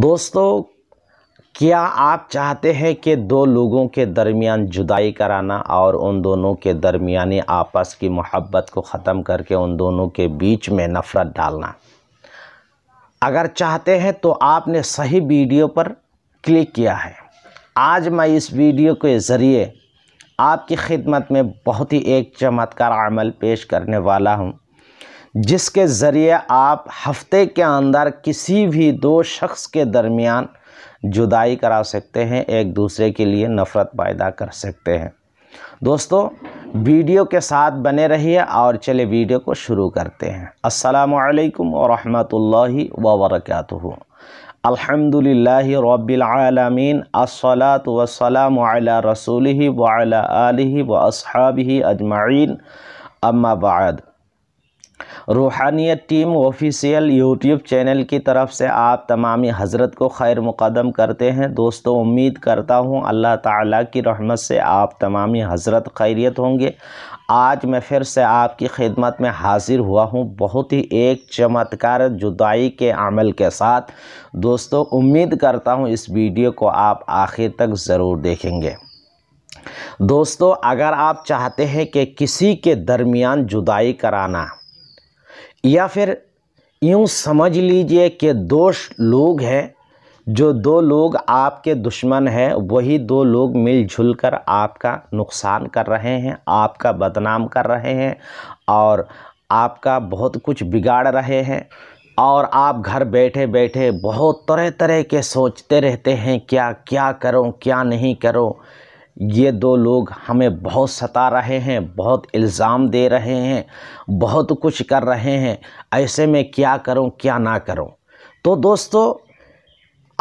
दोस्तों क्या आप चाहते हैं कि दो लोगों के दरमियान जुदाई कराना और उन दोनों के दरमिया आपस की मोहब्बत को ख़त्म करके उन दोनों के बीच में नफ़रत डालना अगर चाहते हैं तो आपने सही वीडियो पर क्लिक किया है आज मैं इस वीडियो के ज़रिए आपकी खिदमत में बहुत ही एक चमत्कार अमल पेश करने वाला हूँ जिसके ज़रिए आप हफ्ते के अंदर किसी भी दो शख्स के दरमियान जुदाई करा सकते हैं एक दूसरे के लिए नफ़रत पैदा कर सकते हैं दोस्तों वीडियो के साथ बने रहिए और चले वीडियो को शुरू करते हैं असलकम वरहि वबरक अल्हम्दुलिल्लाह रब्बिल आलमीन अस्सलातु अला रसूलिहि व अला व अजमाइन अम्मा बाद रूहानियत टीम ऑफिशियल यूट्यूब चैनल की तरफ से आप तमामी हज़रत को खैर मुकदम करते हैं दोस्तों उम्मीद करता हूँ अल्लाह ताला की रहमत से आप तमामी हज़रत खैरियत होंगे आज मैं फिर से आपकी खिदमत में हाज़िर हुआ हूँ बहुत ही एक चमत्कार जुदाई के अमल के साथ दोस्तों उम्मीद करता हूँ इस वीडियो को आप आखिर तक ज़रूर देखेंगे दोस्तों अगर आप चाहते हैं कि किसी के दरमियान जुदाई कराना या फिर यूँ समझ लीजिए कि दोष लोग हैं जो दो लोग आपके दुश्मन हैं वही दो लोग मिलजुल कर आपका नुकसान कर रहे हैं आपका बदनाम कर रहे हैं और आपका बहुत कुछ बिगाड़ रहे हैं और आप घर बैठे बैठे बहुत तरह तरह के सोचते रहते हैं क्या क्या करो क्या नहीं करो ये दो लोग हमें बहुत सता रहे हैं बहुत इल्ज़ाम दे रहे हैं बहुत कुछ कर रहे हैं ऐसे में क्या करूं क्या ना करूं तो दोस्तों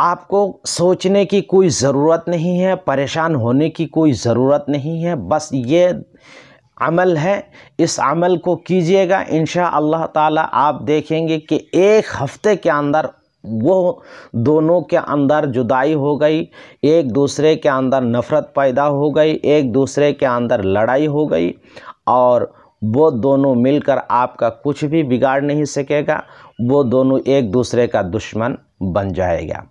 आपको सोचने की कोई ज़रूरत नहीं है परेशान होने की कोई ज़रूरत नहीं है बस ये अमल है इस अमल को कीजिएगा इन ताला आप देखेंगे कि एक हफ़्ते के अंदर वो दोनों के अंदर जुदाई हो गई एक दूसरे के अंदर नफ़रत पैदा हो गई एक दूसरे के अंदर लड़ाई हो गई और वो दोनों मिलकर आपका कुछ भी बिगाड़ नहीं सकेगा वो दोनों एक दूसरे का दुश्मन बन जाएगा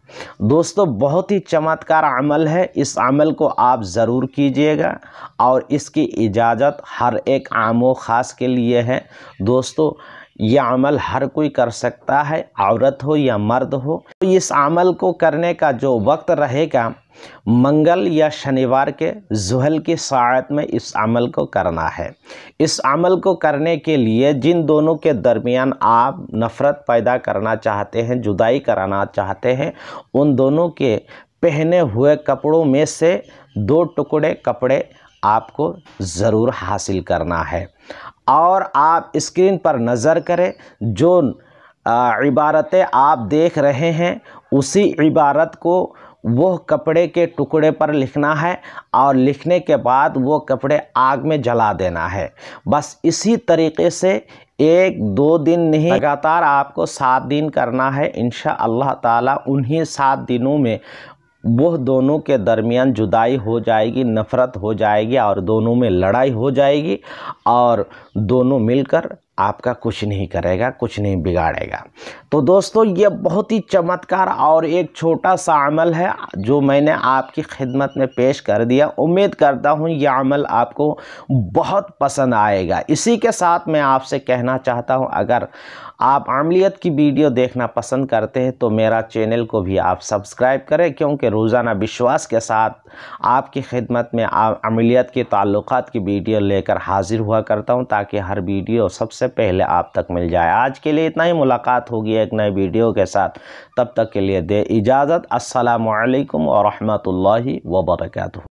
दोस्तों बहुत ही चमत्कार अमल है इस अमल को आप ज़रूर कीजिएगा और इसकी इजाज़त हर एक आमो ख़ास के लिए है दोस्तों यह अमल हर कोई कर सकता है औरत हो या मर्द हो तो इस अमल को करने का जो वक्त रहेगा मंगल या शनिवार के जहल की सात में इस अमल को करना है इस अमल को करने के लिए जिन दोनों के दरमियान आप नफ़रत पैदा करना चाहते हैं जुदाई कराना चाहते हैं उन दोनों के पहने हुए कपड़ों में से दो टुकड़े कपड़े आपको ज़रूर हासिल करना है और आप स्क्रीन पर नज़र करें जो इबारतें आप देख रहे हैं उसी इबारत को वह कपड़े के टुकड़े पर लिखना है और लिखने के बाद वो कपड़े आग में जला देना है बस इसी तरीके से एक दो दिन नहीं लगातार आपको सात दिन करना है इन ताला उन्हीं सात दिनों में वह दोनों के दरमियान जुदाई हो जाएगी नफ़रत हो जाएगी और दोनों में लड़ाई हो जाएगी और दोनों मिलकर आपका कुछ नहीं करेगा कुछ नहीं बिगाड़ेगा तो दोस्तों ये बहुत ही चमत्कार और एक छोटा सा अमल है जो मैंने आपकी खिदमत में पेश कर दिया उम्मीद करता हूँ ये अमल आपको बहुत पसंद आएगा इसी के साथ मैं आपसे कहना चाहता हूँ अगर आप आमलीत की वीडियो देखना पसंद करते हैं तो मेरा चैनल को भी आप सब्सक्राइब करें क्योंकि रोज़ाना विश्वास के साथ आपकी खिदमत में आमलीत के ताल्लुक़ात की वीडियो लेकर हाज़िर हुआ करता हूँ ताकि हर वीडियो सबसे सबसे पहले आप तक मिल जाए आज के लिए इतना ही मुलाकात होगी एक नए वीडियो के साथ तब तक के लिए दे इजाज़त असलकम वरहमल वर्का